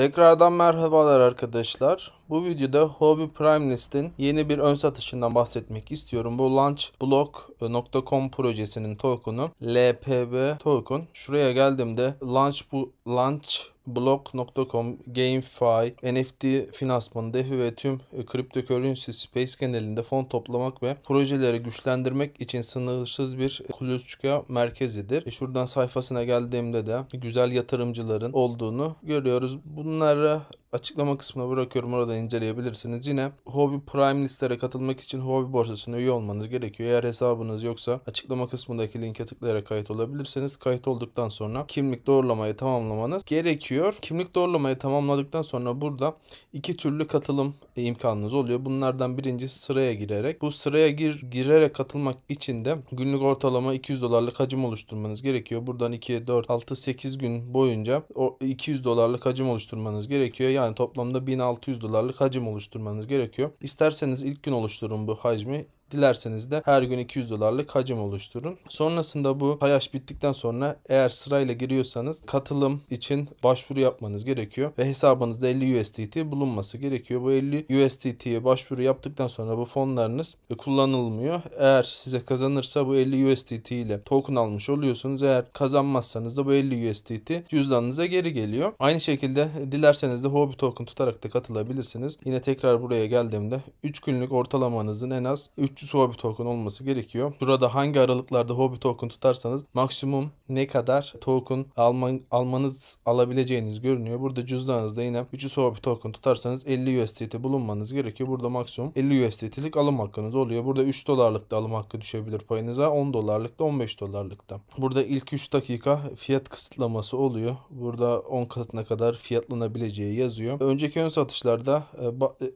Tekrardan merhabalar arkadaşlar. Bu videoda Hobby Prime List'in yeni bir ön satışından bahsetmek istiyorum. Bu launchblock.com projesinin token'u LPB token. Şuraya geldiğimde launch bu launch Block.com, GameFi, NFT finansmanı, DeFi ve tüm cryptocurrency space genelinde fon toplamak ve projeleri güçlendirmek için sınırsız bir kuluçka merkezidir. E, şuradan sayfasına geldiğimde de güzel yatırımcıların olduğunu görüyoruz. Bunlara açıklama kısmına bırakıyorum. Orada inceleyebilirsiniz. Yine Hobi Prime listelere katılmak için Hobi borsasına üye olmanız gerekiyor. Eğer hesabınız yoksa açıklama kısmındaki linke tıklayarak kayıt olabilirsiniz. Kayıt olduktan sonra kimlik doğrulamayı tamamlamanız gerekiyor. Kimlik doğrulamayı tamamladıktan sonra burada iki türlü katılım imkanınız oluyor. Bunlardan birincisi sıraya girerek. Bu sıraya gir, girerek katılmak için de günlük ortalama 200 dolarlık hacim oluşturmanız gerekiyor. Buradan 2, 4, 6, 8 gün boyunca o 200 dolarlık hacim oluşturmanız gerekiyor. Yani toplamda 1600 dolarlık hacim oluşturmanız gerekiyor. İsterseniz ilk gün oluşturun bu hacmi. Dilerseniz de her gün 200 dolarlık hacim oluşturun. Sonrasında bu hayaş bittikten sonra eğer sırayla giriyorsanız katılım için başvuru yapmanız gerekiyor ve hesabınızda 50 USDT bulunması gerekiyor. Bu 50 USDT'ye başvuru yaptıktan sonra bu fonlarınız kullanılmıyor. Eğer size kazanırsa bu 50 USDT ile token almış oluyorsunuz. Eğer kazanmazsanız da bu 50 USDT cüzdanınıza geri geliyor. Aynı şekilde dilerseniz de Hobby Token tutarak da katılabilirsiniz. Yine tekrar buraya geldiğimde 3 günlük ortalamanızın en az 3 300 Hobby token olması gerekiyor. Burada hangi aralıklarda Hobby token tutarsanız maksimum ne kadar token alman, almanız alabileceğiniz görünüyor. Burada cüzdanınızda yine 300 Hobby token tutarsanız 50 USDT bulunmanız gerekiyor. Burada maksimum 50 USDT'lik alım hakkınız oluyor. Burada 3 dolarlık da alım hakkı düşebilir payınıza. 10 dolarlık da 15 dolarlık da. Burada ilk 3 dakika fiyat kısıtlaması oluyor. Burada 10 katına kadar fiyatlanabileceği yazıyor. Önceki ön satışlarda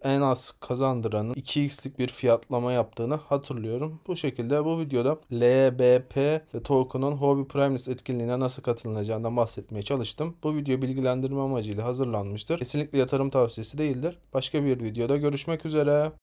e, en az kazandıranın 2x'lik bir fiyatlama yaptığını aldığını hatırlıyorum. Bu şekilde bu videoda LBP ve Tolkien'ın Hobby Primeless etkinliğine nasıl katılınacağından bahsetmeye çalıştım. Bu video bilgilendirme amacıyla hazırlanmıştır. Kesinlikle yatırım tavsiyesi değildir. Başka bir videoda görüşmek üzere.